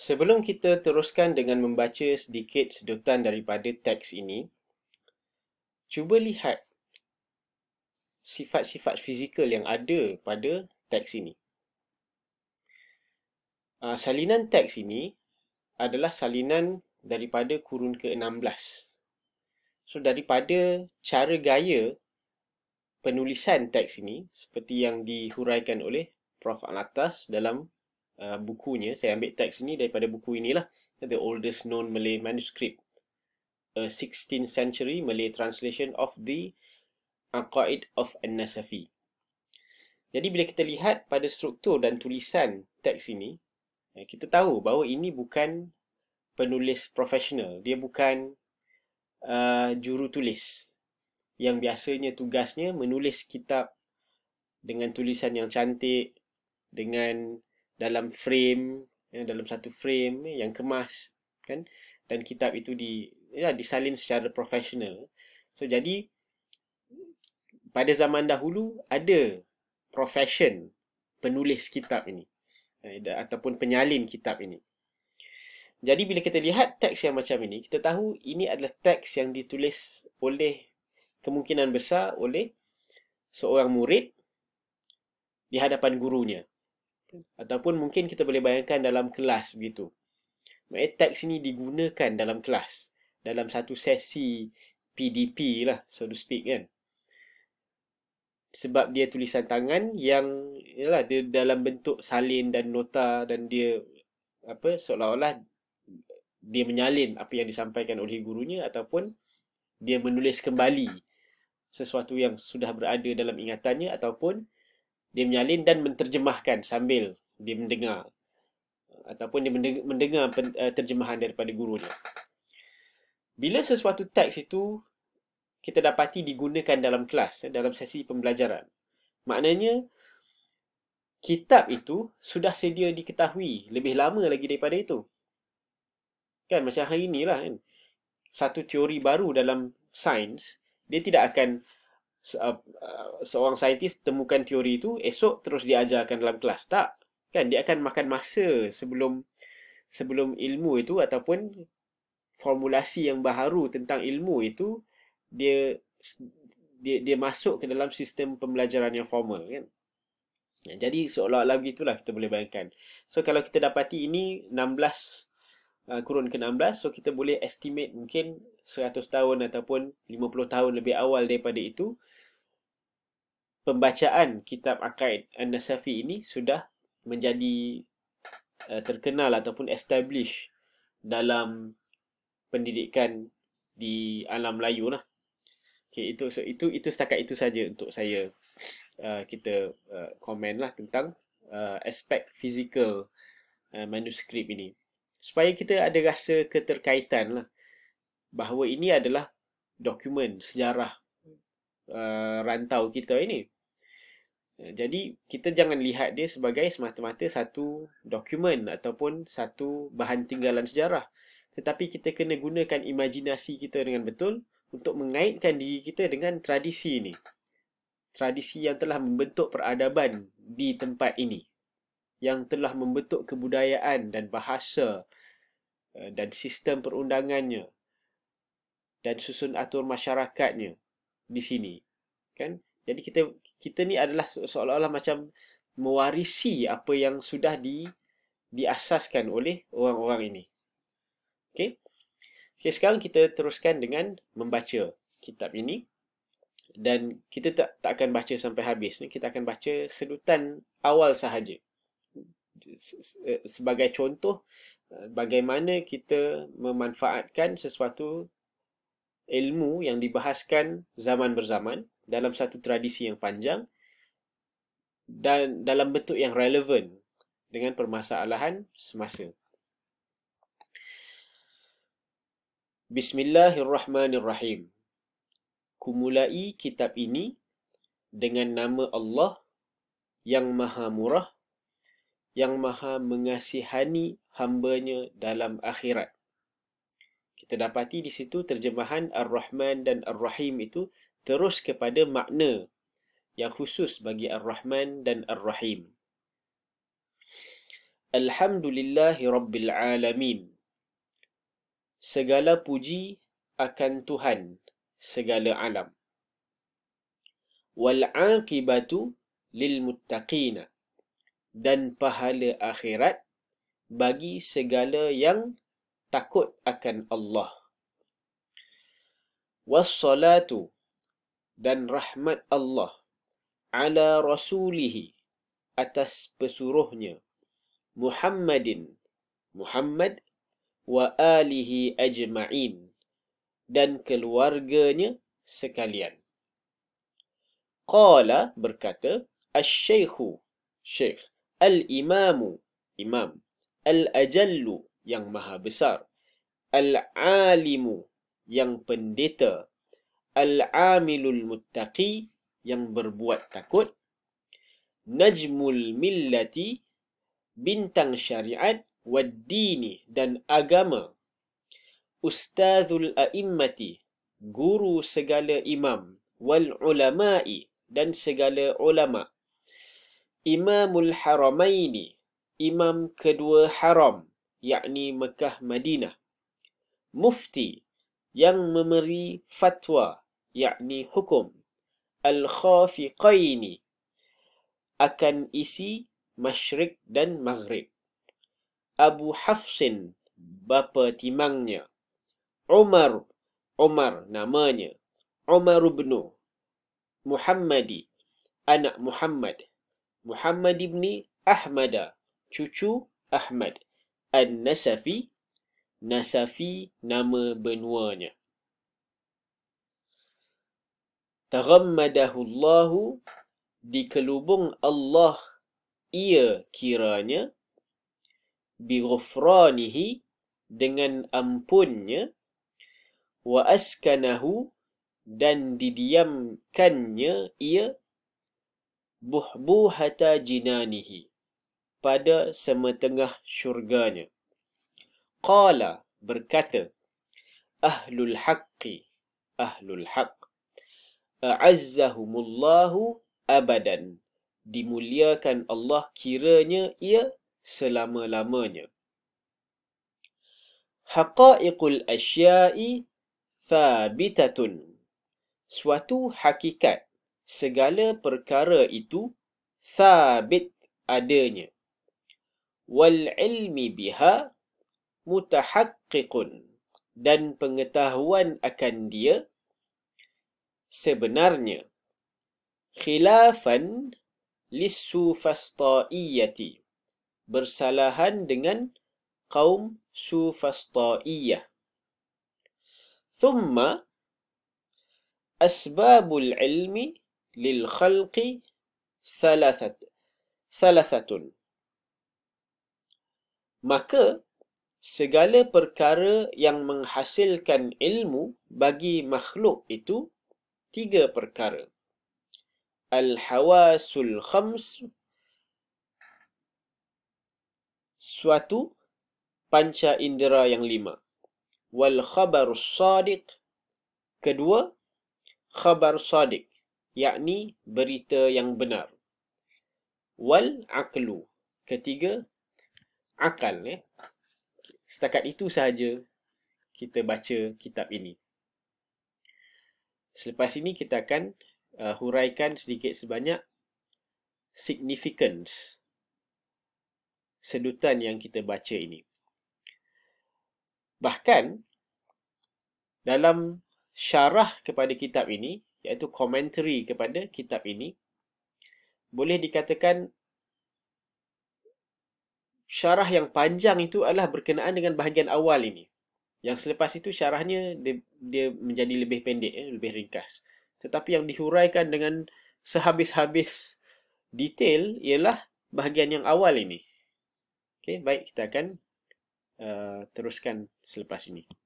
Sebelum kita teruskan dengan membaca sedikit sedutan daripada teks ini, cuba lihat sifat-sifat fizikal yang ada pada teks ini. Ah, salinan teks ini adalah salinan daripada kurun ke-16. So, daripada cara gaya penulisan teks ini, seperti yang dihuraikan oleh Prof. Anatas dalam uh, bukunya, saya ambil teks ini daripada buku inilah, The Oldest Known Malay Manuscript, A 16th Century Malay Translation of the Aqaid of An-Nasafi. Jadi bila kita lihat pada struktur dan tulisan teks ini, eh, kita tahu bahawa ini bukan penulis profesional. Dia bukan uh, juru tulis yang biasanya tugasnya menulis kitab dengan tulisan yang cantik, dengan dalam frame ya, dalam satu frame ya, yang kemas kan dan kitab itu di ya disalin secara profesional so jadi pada zaman dahulu ada profession penulis kitab ini ya, ataupun penyalin kitab ini jadi bila kita lihat teks yang macam ini kita tahu ini adalah teks yang ditulis oleh kemungkinan besar oleh seorang murid di hadapan gurunya Ataupun mungkin kita boleh bayangkan dalam kelas begitu. Maknanya teks ini digunakan dalam kelas. Dalam satu sesi PDP lah, so to speak kan. Sebab dia tulisan tangan yang yalah, dia dalam bentuk salin dan nota dan dia apa seolah-olah dia menyalin apa yang disampaikan oleh gurunya ataupun dia menulis kembali sesuatu yang sudah berada dalam ingatannya ataupun dia menyalin dan menterjemahkan sambil dia mendengar ataupun dia mendengar eh, terjemahan daripada gurunya. Bila sesuatu teks itu kita dapati digunakan dalam kelas, eh, dalam sesi pembelajaran. Maknanya kitab itu sudah sedia diketahui lebih lama lagi daripada itu. Kan macam hari inilah kan. Satu teori baru dalam sains dia tidak akan Uh, seorang saintis temukan teori itu esok terus diajarkan dalam kelas tak kan dia akan makan masa sebelum sebelum ilmu itu ataupun formulasi yang baharu tentang ilmu itu dia dia dia masuk ke dalam sistem pembelajaran yang formal kan ya, jadi seolah-olah gitulah kita boleh bayangkan. So kalau kita dapati ini 16 uh, kurun ke-16, so kita boleh estimate mungkin 100 tahun ataupun 50 tahun lebih awal daripada itu, pembacaan kitab akaid An-Nasafi ini sudah menjadi uh, terkenal ataupun establish dalam pendidikan di alam Melayu lah. Okay, itu so, itu itu setakat itu saja untuk saya uh, kita uh, komen lah tentang uh, aspek fizikal uh, manuskrip ini. Supaya kita ada rasa keterkaitan lah bahawa ini adalah dokumen sejarah uh, rantau kita ini. Eh, jadi kita jangan lihat dia sebagai semata-mata satu dokumen ataupun satu bahan tinggalan sejarah. Tetapi kita kena gunakan imajinasi kita dengan betul untuk mengaitkan diri kita dengan tradisi ini. Tradisi yang telah membentuk peradaban di tempat ini. Yang telah membentuk kebudayaan dan bahasa eh, dan sistem perundangannya dan susun atur masyarakatnya di sini. Kan? Jadi kita kita ni adalah seolah-olah macam mewarisi apa yang sudah di diasaskan oleh orang-orang ini. Okey. Okay, sekarang kita teruskan dengan membaca kitab ini dan kita tak tak akan baca sampai habis ni kita akan baca sedutan awal sahaja sebagai contoh eh, bagaimana kita memanfaatkan sesuatu ilmu yang dibahaskan zaman berzaman dalam satu tradisi yang panjang dan dalam bentuk yang relevan dengan permasalahan semasa. Bismillahirrahmanirrahim. Kumulai kitab ini dengan nama Allah yang maha murah, yang maha mengasihani hambanya dalam akhirat. Kita dapati di situ terjemahan Ar-Rahman dan Ar-Rahim itu terus kepada makna yang khusus bagi Ar-Rahman dan Ar-Rahim. Alhamdulillahi Rabbil Alamin Segala puji akan Tuhan segala alam. Wal'aqibatu lilmuttaqina Dan pahala akhirat bagi segala yang takut akan Allah. Wassalatu dan rahmat Allah ala rasulihi atas pesuruhnya Muhammadin Muhammad wa alihi ajma'in dan keluarganya sekalian. Qala berkata Al-Shaykhu Syekh Al-Imamu Imam Al-Ajallu yang maha besar al Alim yang pendeta al-amilul muttaqi yang berbuat takut najmul millati bintang syariat wad-dini dan agama ustazul a'immati guru segala imam wal ulama'i dan segala ulama imamul haramaini imam kedua haram yakni Mekah Madinah mufti yang memberi fatwa yakni hukum al khafiqaini akan isi masyrik dan maghrib Abu Hafsin bapa timangnya Umar Umar namanya Umar bin Muhammadi anak Muhammad Muhammad ibn Ahmad cucu Ahmad An-Nasafi Nasafi nama benuanya Taghammadahullahu dikelubung Allah ia kiranya bi bighufranihi dengan ampunnya wa askanahu dan didiamkannya ia buhbuhata jinanihi pada semetengah syurganya qala berkata ahlul haqqi ahlul haqq a'azzahumullahu abadan. Dimuliakan Allah kiranya ia selama-lamanya. Haqa'iqul asyai thabitatun. Suatu hakikat, segala perkara itu thabit adanya. Wal ilmi biha mutahakkikun. Dan pengetahuan akan dia sebenarnya khilafan lisufastaiyati bersalahan dengan kaum sufastaiyah thumma asbabul ilmi lil khalqi thalathat thalathatun maka segala perkara yang menghasilkan ilmu bagi makhluk itu tiga perkara. Al-hawasul khams suatu panca indera yang lima. Wal khabar sadiq kedua khabar sadiq yakni berita yang benar. Wal aqlu ketiga akal Eh? Setakat itu sahaja kita baca kitab ini. Selepas ini kita akan uh, huraikan sedikit sebanyak significance sedutan yang kita baca ini. Bahkan dalam syarah kepada kitab ini, iaitu commentary kepada kitab ini, boleh dikatakan syarah yang panjang itu adalah berkenaan dengan bahagian awal ini. Yang selepas itu syarahnya dia, dia menjadi lebih pendek, eh, lebih ringkas. Tetapi yang dihuraikan dengan sehabis-habis detail ialah bahagian yang awal ini. Okay, baik kita akan uh, teruskan selepas ini.